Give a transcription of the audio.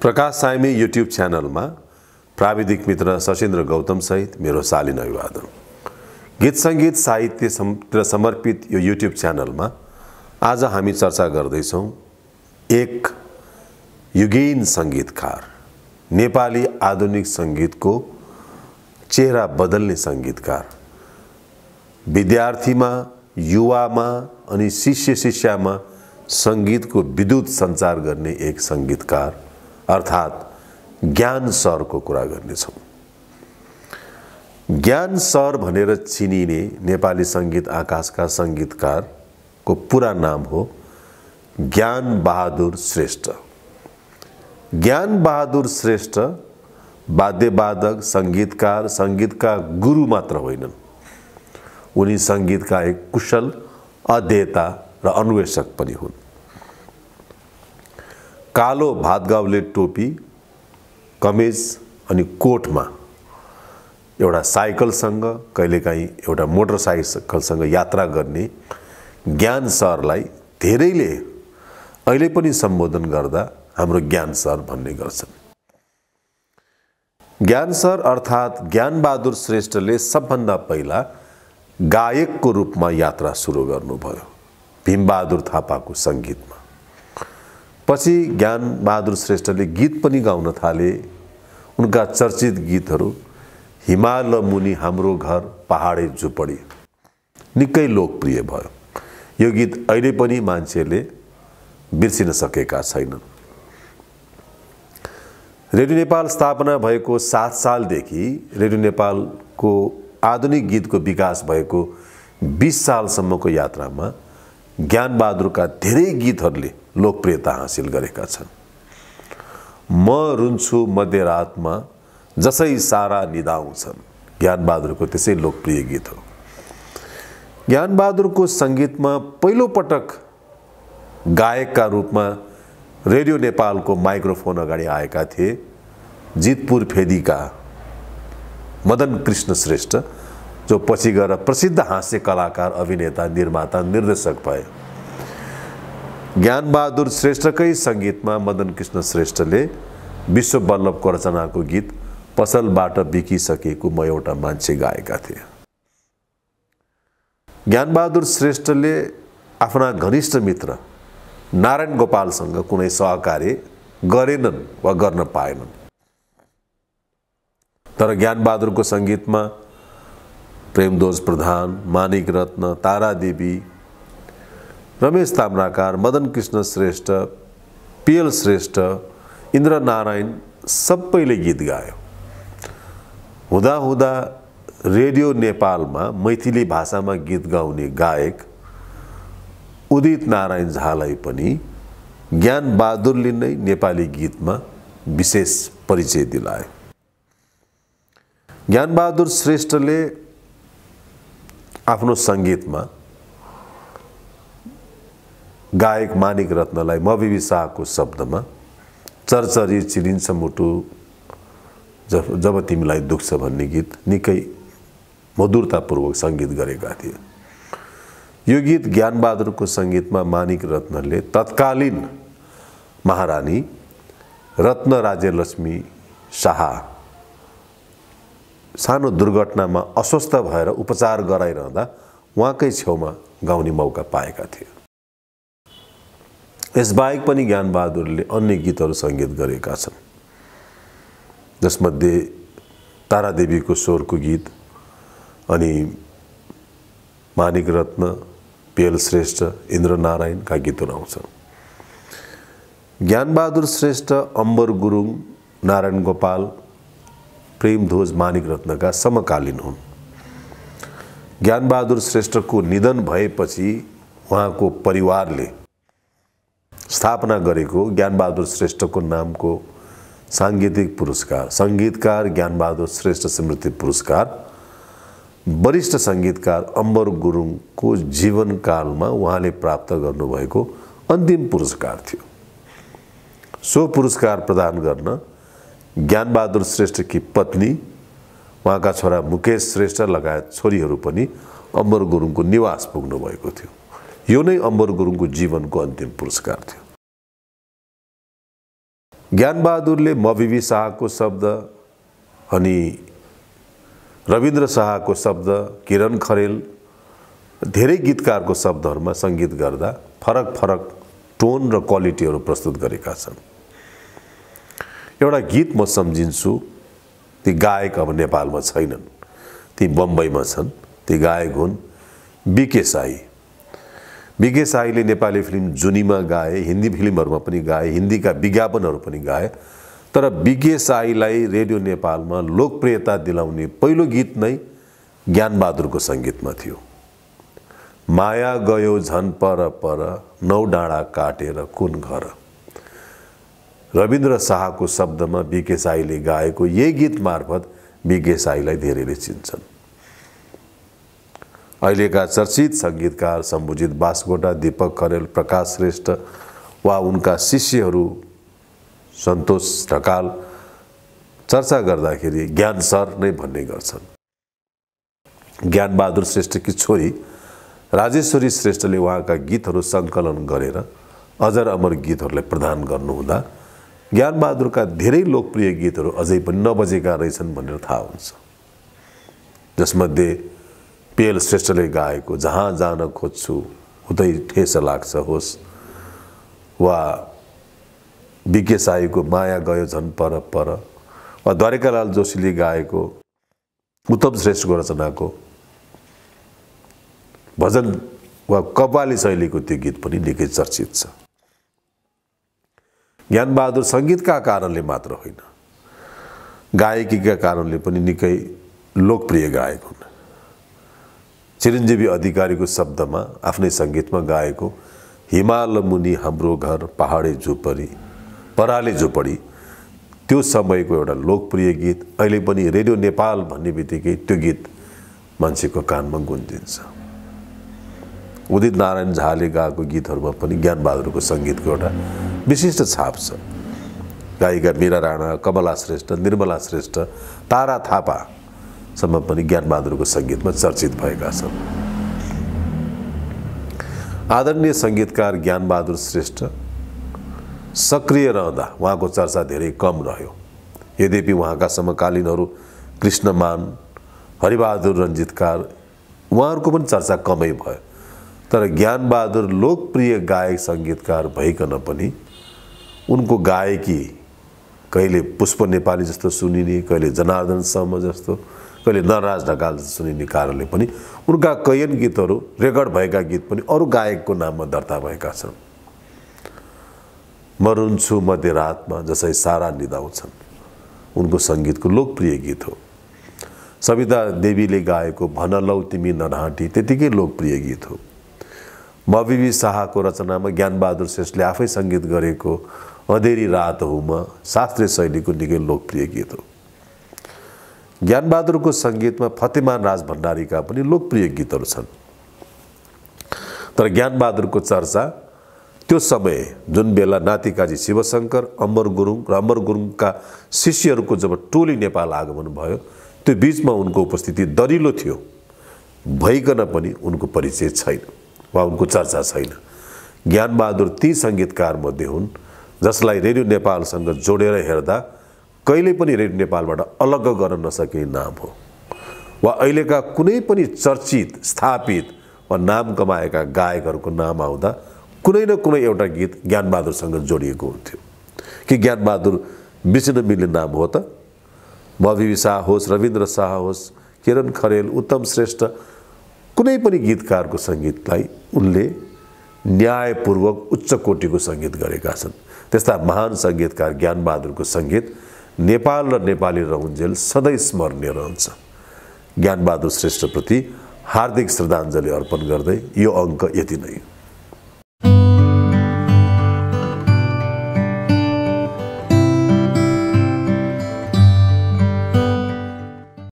प्रकाश साइमी YouTube च्यानलमा प्राविधिक मित्र सशेन्द्र गौतमसहित मेरो शालीन अभिवादन गीत सङ्गीत साहित्य समर्पित यो युट्युब च्यानलमा आज हामी चर्चा गर्दैछौँ एक युगीन सङ्गीतकार नेपाली आधुनिक सङ्गीतको चेहरा बदल्ने सङ्गीतकार विद्यार्थीमा युवामा अनि शिष्य शिष्यामा सङ्गीतको विद्युत सञ्चार गर्ने एक सङ्गीतकार अर्थात् ज्ञान सरको कुरा गर्नेछौँ ज्ञान सर भनेर चिनिने नेपाली सङ्गीत आकाशका सङ्गीतकारको पुरा नाम हो ज्ञान बहादुर श्रेष्ठ ज्ञान बहादुर श्रेष्ठ वाद्यवादक सङ्गीतकार सङ्गीतका गुरु मात्र होइनन् उनी सङ्गीतका एक कुशल अध्येता र अन्वेषक पनि हुन् कालो भातगाउँले टोपी कमेज अनि कोटमा एउटा साइकलसँग कहिलेकाहीँ एउटा मोटरसाइकलसँग यात्रा गर्ने ज्ञान सरलाई धेरैले अहिले पनि सम्बोधन गर्दा हाम्रो ज्ञान सर भन्ने गर्छन् ज्ञान सर अर्थात् ज्ञानबहादुर श्रेष्ठले सबभन्दा पहिला गायकको रूपमा यात्रा सुरु गर्नुभयो भीमबहादुर थापाको सङ्गीतमा पछि ज्ञानबहादुर श्रेष्ठले गीत पनि गाउन थाले उनका चर्चित गीतहरू हिमालय मुनि हाम्रो घर पहाडे झुपडी निकै लोकप्रिय भयो यो गीत अहिले पनि मान्छेले बिर्सिन सकेका छैनन् रेडियो नेपाल स्थापना भएको सात सालदेखि रेडियो नेपालको आधुनिक गीतको विकास भएको बिस सालसम्मको यात्रामा ज्ञानबहादुरका धेरै गीतहरूले लोकप्रियता हासिल गरेका छन् म रुन्छु मध्यरातमा जसै सारा निदाउँछन् ज्ञानबहादुरको त्यसै लोकप्रिय गीत हो ज्ञानबहादुरको सङ्गीतमा पहिलोपटक गायकका रूपमा रेडियो नेपालको माइक्रोफोन अगाडि आएका थिए जितपुर फेदीका मदन कृष्ण श्रेष्ठ जो पछि गएर प्रसिद्ध हास्य कलाकार अभिनेता निर्माता निर्देशक भए ज्ञानबहादुर श्रेष्ठकै सङ्गीतमा मदन कृष्ण श्रेष्ठले विश्व बल्लभको रचनाको गीत पसलबाट बिकिसकेको म एउटा मान्छे गाएका थिए ज्ञानबहादुर श्रेष्ठले आफ्ना घनिष्ठ मित्र नारायण गोपालसँग कुनै सहकार्य गरेनन् वा गर्न पाएनन् तर ज्ञानबहादुरको सङ्गीतमा प्रेमदोज प्रधान मानिक रत्न तारादेवी रमेश ताम्राकार मदन कृष्ण श्रेष्ठ पिएल श्रेष्ठ नारायण सबैले गीत गायो हुँदा रेडियो नेपालमा मैथिली भाषामा गीत गाउने गायक उदित नारायण झालाई पनि बहादुरले नै नेपाली गीतमा विशेष परिचय दिलाए ज्ञानबहादुर श्रेष्ठले आफ्नो सङ्गीतमा गायक मानिक रत्नलाई मबिबी शाहको शब्दमा चरचरी चिरिन्छ मुटु जब जब तिमीलाई दुख्छ भन्ने गीत निकै मधुरतापूर्वक सङ्गीत गरेका थिए यो गीत ज्ञानबहादुरको सङ्गीतमा मानिक रत्नले तत्कालीन महारानी रत्न राज्यलक्ष्मी शाह सानो दुर्घटनामा अस्वस्थ भएर उपचार गराइरहँदा उहाँकै छेउमा गाउने मौका पाएका थिए यसबाहेक पनि ज्ञानबहादुरले अन्य गीतहरू सङ्गीत गरेका छन् जसमध्ये तारादेवीको स्वरको गीत अनि मानिक रत्न पेल श्रेष्ठ इन्द्रनारायणका गीतहरू आउँछन् ज्ञानबहादुर श्रेष्ठ अम्बर गुरुङ नारायण गोपाल प्रेमध्वज मानिक रत्नका समकालीन हुन् ज्ञानबहादुर श्रेष्ठको निधन भएपछि उहाँको परिवारले स्थापना गरेको ज्ञानबहादुर श्रेष्ठको नामको साङ्गीतिक पुरस्कार सङ्गीतकार ज्ञानबहादुर श्रेष्ठ स्मृति पुरस्कार वरिष्ठ सङ्गीतकार अम्बर गुरुङको जीवनकालमा उहाँले प्राप्त गर्नुभएको अन्तिम पुरस्कार थियो सो पुरस्कार प्रदान गर्न ज्ञानबहादुर श्रेष्ठकी पत्नी उहाँका छोरा मुकेश श्रेष्ठ लगायत छोरीहरू पनि अम्बर गुरुङको निवास पुग्नुभएको थियो यो नै अम्बर गुरुङको जीवनको अन्तिम पुरस्कार थियो ज्ञानबहादुरले मविवी शाहको शब्द अनि रविन्द्र शाहको शब्द किरण खरेल धेरै गीतकारको शब्दहरूमा सङ्गीत गर्दा फरक फरक टोन र क्वालिटीहरू प्रस्तुत गरेका छन् एउटा गीत म सम्झिन्छु ती गायक अब नेपालमा छैनन् ती बम्बईमा छन् ती गायक हुन् बिके साई विज्ञ साईले नेपाली फिल्म जुनीमा गाए हिन्दी फिल्महरूमा पनि गाए हिन्दीका विज्ञापनहरू पनि गाए तर विज्ञ साईलाई रेडियो नेपालमा लोकप्रियता दिलाउने पहिलो गीत नै ज्ञानबहादुरको सङ्गीतमा थियो माया गयो झन पर पर नौ डाँडा काटेर कुन घर रविन्द्र शाहको शब्दमा बिके साईले गाएको यही गीत मार्फत बिके साईलाई धेरैले चिन्छन् अहिलेका चर्चित सङ्गीतकार सम्बुजित बासकोटा दीपक करेल प्रकाश श्रेष्ठ वा उनका शिष्यहरू सन्तोष ढकाल चर्चा गर्दाखेरि ज्ञान सर नै भन्ने गर्छन् ज्ञानबहादुर श्रेष्ठकी छोरी राजेश्वरी श्रेष्ठले उहाँका गीतहरू सङ्कलन गरेर अजर अमर गीतहरूलाई प्रदान गर्नुहुँदा ज्ञानबहादुरका धेरै लोकप्रिय गीतहरू अझै पनि नबजेका रहेछन् भनेर थाहा हुन्छ जसमध्ये पेल श्रेष्ठले गाएको जहाँ जान खोज्छु उतै ठेस लाग्छ होस् वा विज्ञ माया गयो झन् पर पर वा द्वारिकालाल जोशीले गाएको उत्तम श्रेष्ठको रचनाको भजन वा कव्वाली शैलीको त्यो गीत पनि निकै चर्चित छ ज्ञानबहादुर सङ्गीतका कारणले मात्र होइन गायकीका कारणले पनि निकै लोकप्रिय गायक हुन् चिरञ्जीवी अधिकारीको शब्दमा आफ्नै सङ्गीतमा गाएको हिमाल मुनि हाम्रो घर पहाडे झुपडी पराले झुपडी त्यो समयको एउटा लोकप्रिय गीत अहिले पनि रेडियो नेपाल भन्ने बित्तिकै त्यो गीत मान्छेको कानमा गुन्जिन्छ उदित नारायण झाले गाएको गीतहरूमा पनि ज्ञानबहादुरको सङ्गीतको एउटा विशिष्ट छाप छ गायिका मीरा राणा कमला श्रेष्ठ निर्मला श्रेष्ठ तारा थापा सम्म पनि ज्ञानबहादुरको सङ्गीतमा चर्चित भएका छन् आदरणीय सङ्गीतकार ज्ञानबहादुर श्रेष्ठ सक्रिय रहँदा उहाँको चर्चा धेरै कम रह्यो यद्यपि उहाँका समकालीनहरू कृष्णमान हरिबहादुर रञ्जितकार उहाँहरूको पनि चर्चा कमै भयो तर ज्ञानबहादुर लोकप्रिय गायक सङ्गीतकार भइकन पनि उनको गायकी कहिले पुष्प नेपाली जस्तो सुनिने कहिले जनार्दन शर्मा जस्तो कहिले नराज ढकाल सुनिने कारणले पनि उनका कैयन गीतहरू रेकर्ड भएका गीत पनि अरू गायकको नाममा दर्ता भएका छन् मरुन्छु मध्य रातमा जसै सारा निदाउँछन् उनको सङ्गीतको लोकप्रिय गीत हो सविता देवीले गाएको भन लौ तिमी नढाँटी त्यतिकै लोकप्रिय गीत हो मबिबी शाहको रचनामा ज्ञानबहादुर श्रेष्ठले आफै सङ्गीत गरेको अँधेरी रात हुमा शास्त्रीय शैलीको निकै लोकप्रिय गीत हो ज्ञानबहादुरको सङ्गीतमा फतेमान राज भण्डारीका पनि लोकप्रिय गीतहरू छन् तर ज्ञानबहादुरको चर्चा त्यो समय जुन बेला नातिकाजी शिवशङ्कर अमर गुरुङ र अमर गुरुङका शिष्यहरूको जब टोली नेपाल आगमन भयो त्यो बिचमा उनको उपस्थिति दरिलो थियो भइकन पनि उनको परिचय छैन वा उनको चर्चा छैन ज्ञानबहादुर ती सङ्गीतकारमध्ये हुन् जसलाई रेडियो नेपालसँग जोडेर हेर्दा कहिले पनि रेड नेपालबाट अलग गर्न नसके नाम हो वा अहिलेका कुनै पनि चर्चित स्थापित वा नाम कमाएका गायकहरूको नाम आउँदा कुनै न कुनै एउटा गीत ज्ञानबहादुरसँग जोडिएको हुन्थ्यो कि ज्ञानबहादुर मिसिन मिल्ने नाम हो त मधवी शाह होस् रविन्द्र शाह होस् किरण खरेल उत्तम श्रेष्ठ कुनै पनि गीतकारको सङ्गीतलाई उनले न्यायपूर्वक उच्च कोटिको सङ्गीत गरेका छन् त्यस्ता महान सङ्गीतकार ज्ञानबहादुरको सङ्गीत नेपाल र नेपाली रहन्जेल सधैँ स्मरणीय रहन्छ ज्ञानबहादुर श्रेष्ठप्रति हार्दिक श्रद्धाञ्जली अर्पण गर्दै यो अङ्क यति नै